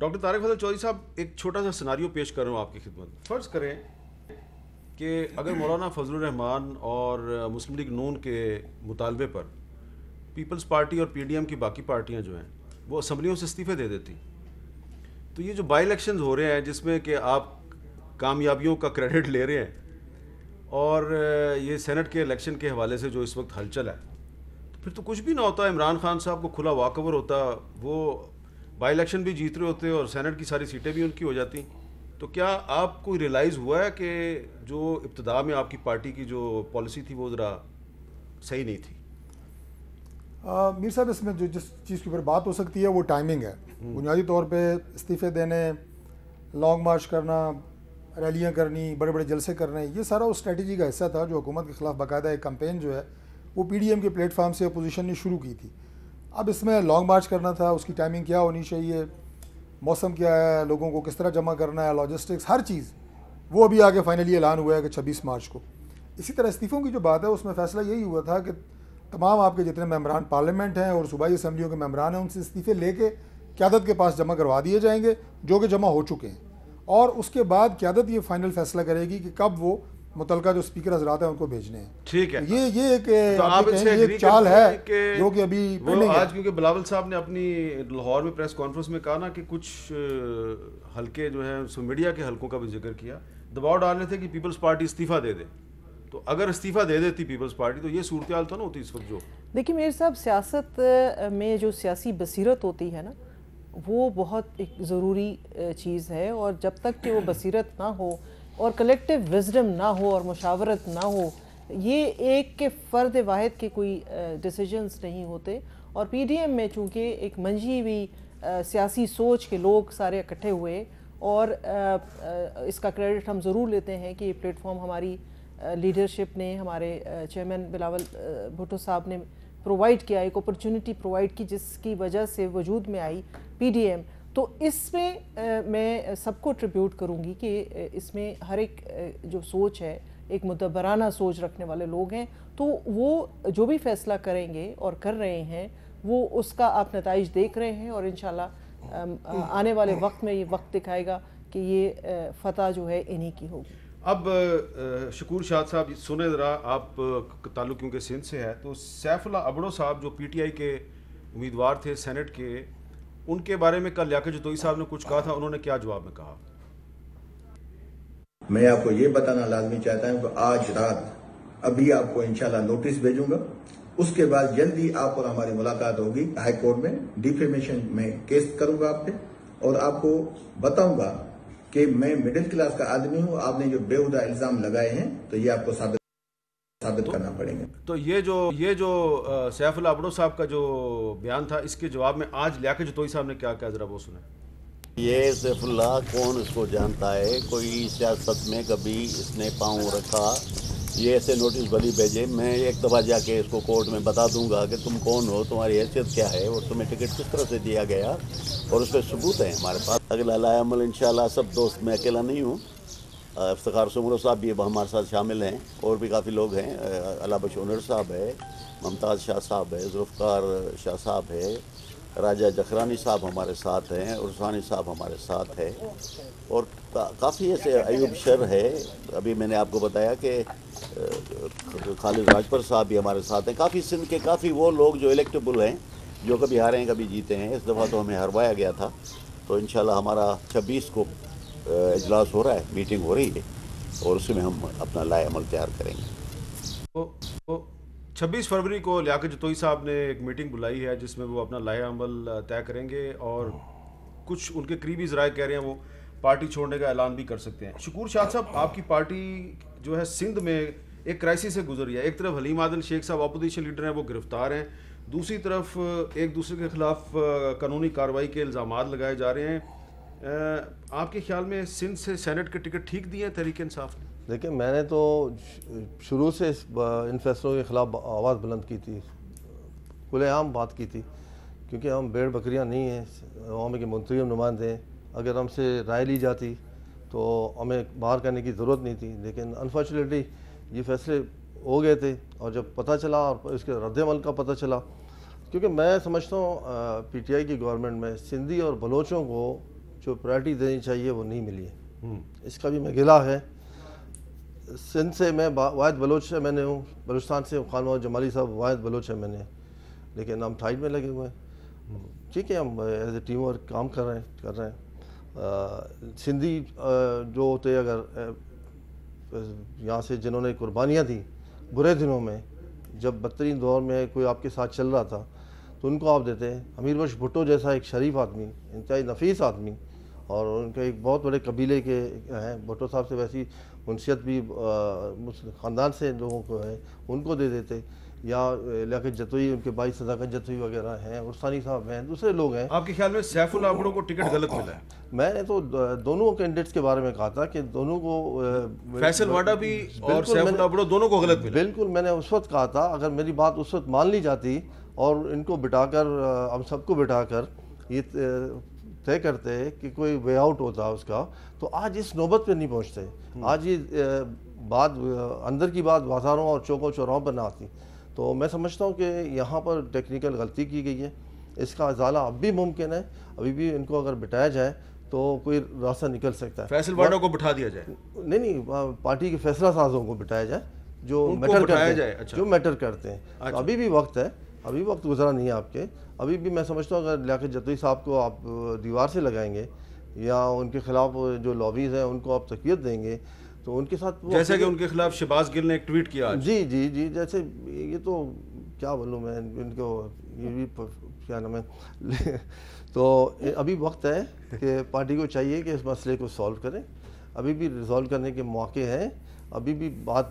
Doctor Tarak फजल चौधरी साहब एक छोटा सा सिनारियो पेश कर रहा हूँ आपकी खिदमत फर्ज करें कि अगर मौलाना फजल रहमान और मुस्लिम लीग नून के मुतालबे पर पीपल्स पार्टी और पीडीएम की बाकी पार्टियाँ जो हैं वो असम्बलियों से इस्तीफ़े दे देती तो ये जो बाई इलेक्शन हो रहे हैं जिसमें कि आप कामयाबियों का क्रेडिट ले रहे हैं और ये सेनेट के इलेक्शन के हवाले से जो इस वक्त हलचल है तो फिर तो कुछ भी ना होता इमरान खान साहब को खुला वाकवर होता वो बाई इलेक्शन भी जीत रहे होते और सेनेट की सारी सीटें भी उनकी हो जाती तो क्या आपको रियलाइज़ हुआ है कि जो इब्तदा में आपकी पार्टी की जो पॉलिसी थी वो ज़रा सही नहीं थी मीर साहब इसमें जो जिस चीज़ के ऊपर बात हो सकती है वो टाइमिंग है हम्म। बुनियादी तौर पे इस्तीफ़े देने लॉन्ग मार्च करना रैलियाँ करनी बड़े बड़े जलसे करने ये सारा उस स्ट्रेटजी का हिस्सा था जो हुकूमत के ख़िलाफ़ बाकायदा एक कम्पेन जो है वो पी डी एम के प्लेटफार्म से अपोजिशन ने शुरू की थी अब इसमें लॉन्ग मार्च करना था उसकी टाइमिंग क्या होनी चाहिए मौसम क्या है लोगों को किस तरह जमा करना है लॉजिस्टिक्स हर चीज़ वो अभी आगे फाइनली ऐलान हुआ है कि छब्बीस मार्च को इसी तरह इस्तीफ़ों की जो बात है उसमें फैसला यही हुआ था कि तमाम आपके जितने मेम्बरान पार्लियामेंट हैं और सूबाई असम्बलियों के मेम्बरान हैं उनसे इस्तीफ़े लेके क्यादत के पास जमा करवा दिए जाएंगे जो कि जमा हो चुके हैं और उसके बाद क्यादत ये फ़ाइनल फ़ैसला करेगी कि कब वो मुतल जो स्पीकर हजरात है उनको भेजने हैं ठीक है ये ये एक तो आप इससे ये चाल है कि जो कि अभी वो आज क्योंकि बिलावल साहब ने अपनी लाहौर में प्रेस कॉन्फ्रेंस में कहा ना कि कुछ हल्के जो है मीडिया के हल्कों का भी जिक्र किया दबाव डाल रहे थे कि पीपल्स पार्टी इस्तीफा दे दे तो अगर इस्तीफा दे देती पीपल्स पार्टी तो ये सूरत तो ना होती इस वक्त जो देखिए मेरे साहब सियासत में जो सियासी बसीरत होती है ना वो बहुत एक ज़रूरी चीज़ है और जब तक कि वो बसीरत ना हो और कलेक्टिव विजडम ना हो और मुशावरत ना हो ये एक के फ़र्द वाहिद के कोई डिसीजंस नहीं होते और पीडीएम में चूँकि एक मंझी हुई सियासी सोच के लोग सारे इकट्ठे हुए और आ, आ, इसका क्रेडिट हम ज़रूर लेते हैं कि ये प्लेटफॉर्म हमारी लीडरशिप ने हमारे चेयरमैन बिलावल भुट्टो साहब ने प्रोवाइड किया एक अपॉर्चुनिटी प्रोवाइड की जिसकी वजह से वजूद में आई पीडीएम तो इसमें मैं सबको ट्रिब्यूट करूँगी कि इसमें हर एक जो सोच है एक मुतबराना सोच रखने वाले लोग हैं तो वो जो भी फैसला करेंगे और कर रहे हैं वो उसका आप नतज देख रहे हैं और इन आने वाले वक्त में ये वक्त दिखाएगा कि ये फतह जो है इन्हीं की होगी अब शकूर शाह साहब सुने ज़रा आप ताल्लुक क्योंकि सिंध से है तो सैफुल्ला अबड़ो साहब जो पीटीआई के उम्मीदवार थे सेनेट के उनके बारे में कल लियाकत जतोई साहब ने कुछ कहा था उन्होंने क्या जवाब में कहा मैं आपको ये बताना लाजमी चाहता हूँ कि आज रात अभी आपको इंशाल्लाह नोटिस भेजूंगा उसके बाद जल्दी आप और हमारी मुलाकात होगी हाईकोर्ट में डिफेमेशन में केस करूंगा आप पे और आपको बताऊंगा कि मैं मिडिल क्लास का आदमी हूं आपने जो बेहुदा इल्जाम लगाए हैं तो ये आपको साबित साबित तो, करना पड़ेंगे तो ये जो ये जो सैफुल्ला अबड़ो साहब का जो बयान था इसके जवाब में आज लिया के जतोई साहब ने क्या कहा जरा वो सुना ये सैफुल्ला कौन इसको जानता है कोई सियासत में कभी इसने पाँव रखा ये ऐसे नोटिस भली भेजे मैं एक दफ़ा जाके इसको कोर्ट में बता दूंगा कि तुम कौन हो तुम्हारी हैसियत क्या है और तुम्हें टिकट किस तरह से दिया गया और उस पर सबूत है हमारे पास अगला लाया अमल इन सब दोस्त मैं अकेला नहीं हूँ इफ्तार समरों साहब भी हमारे साथ शामिल हैं और भी काफ़ी लोग हैं अला बशनर साहब है मुमताज़ शाह साहब है जुल्फ़ार शाह साहब है राजा जखरानी साहब हमारे साथ हैं उर्सानी साहब हमारे साथ है और काफ़ी ऐसे अयूब शर है अभी मैंने आपको बताया कि खालिद राजपर साहब भी हमारे साथ हैं काफ़ी सिंध के काफ़ी वो लोग जो इलेक्टेबल हैं जो कभी हारे हैं कभी जीते हैं इस दफ़ा तो हमें हरवाया गया था तो इन हमारा छब्बीस को इजलास हो रहा है मीटिंग हो रही है और उसमें हम अपना लाए अमल तैयार करेंगे तो, तो 26 फरवरी को लियाकत जतोई साहब ने एक मीटिंग बुलाई है जिसमें वो अपना लाए अमल तय करेंगे और कुछ उनके करीबी जराए कह रहे हैं वो पार्टी छोड़ने का ऐलान भी कर सकते हैं शकूर शाह साहब आपकी पार्टी जो है सिंध में एक क्राइसिस से गुजर रही है एक तरफ हलीम आदिल शेख साहब अपोजिशन लीडर हैं वो गिरफ्तार हैं दूसरी तरफ एक दूसरे के खिलाफ कानूनी कार्रवाई के इल्ज़ाम लगाए जा रहे हैं आपके ख्याल में सिंध से सेनेट के टिकट ठीक दिए हैं तहरीक इंसाफ ने देखिए मैंने तो शुरू से इस इन फैसलों के ख़िलाफ़ आवाज़ बुलंद की थी खुलेआम बात की थी क्योंकि हम भेड़ बकरियाँ नहीं हैं अवाम के हम नुमाइंदे हैं अगर हमसे राय ली जाती तो हमें बाहर करने की ज़रूरत नहीं थी लेकिन अनफॉर्चुनेटली ये फैसले हो गए थे और जब पता चला और इसके रद्दमल का पता चला क्योंकि मैं समझता हूँ पीटीआई की गवर्नमेंट में सिंधी और बलोचों को जो प्रायरिटी देनी चाहिए वो नहीं मिली है हम्म। इसका भी मैं गिला है सिंध से मैं वायद बलोच है मैंने हूँ बलोचस्तान से खान जमाली साहब वायद बलोच है मैंने लेकिन हम थाइड में लगे हुए हैं हम्म। ठीक है हम एज ए टीम वर्क काम कर रहे हैं कर रहे हैं सिंधी जो होते अगर यहाँ से जिन्होंने कुर्बानियाँ दी बुरे दिनों में जब बदतरीन दौर में कोई आपके साथ चल रहा था तो उनको आप देते हैं अमीर बश भुट्टो जैसा एक शरीफ आदमी इंतहाई नफीस आदमी और उनके एक बहुत बड़े कबीले के हैं भुट्टो साहब से वैसी मुंशियत भी ख़ानदान से लोगों को है उनको दे देते या इलाके जतोई उनके भाई सदाकत जतोई वगैरह हैं उस्तानी साहब हैं दूसरे लोग हैं आपके ख्याल में सैफुल आबड़ों को टिकट गलत मिला है मैंने तो दोनों कैंडिडेट्स के बारे में कहा था कि दोनों को फैसल वाडा भी और सैफुल आबड़ों दोनों को गलत मिला बिल्कुल मैंने उस वक्त कहा था अगर मेरी बात उस वक्त मान ली जाती और इनको बिठाकर हम सबको बिठाकर ये तय करते हैं कि कोई वे आउट होता है उसका तो आज इस नौबत पे नहीं पहुंचते हम्म। आज ये बात अंदर की बात बाजारों और चौकों चौराहों पर ना आती तो मैं समझता हूँ कि यहाँ पर टेक्निकल गलती की गई है इसका अजाला अब भी मुमकिन है अभी भी इनको अगर बिठाया जाए तो कोई रास्ता निकल सकता है फैसल वार्डों को बिठा दिया जाए नहीं नहीं पार्टी के फैसला साजों को बिठाया जाए जो मैटर अच्छा। करते हैं तो अच्छा। जो मैटर करते हैं अच्छा। तो अभी भी वक्त है अभी वक्त गुजरा नहीं है आपके अभी भी मैं समझता हूँ अगर लिया जतोई साहब को आप दीवार से लगाएंगे या उनके खिलाफ जो लॉबीज़ हैं उनको आप तकियत देंगे तो उनके साथ जैसे कि उनके खिलाफ शिबाज गिल ने एक ट्वीट किया जी जी जी जैसे ये तो क्या बोलूँ मैं इनको ये भी क्या नाम है तो अभी वक्त है कि पार्टी को चाहिए कि इस मसले को सॉल्व करें अभी भी रिजॉल्व करने के मौके हैं अभी भी बात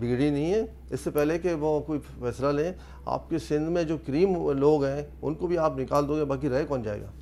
बिगड़ी नहीं है इससे पहले कि वो कोई फैसला लें आपके सिंध में जो क्रीम लोग हैं उनको भी आप निकाल दोगे बाकी रह कौन जाएगा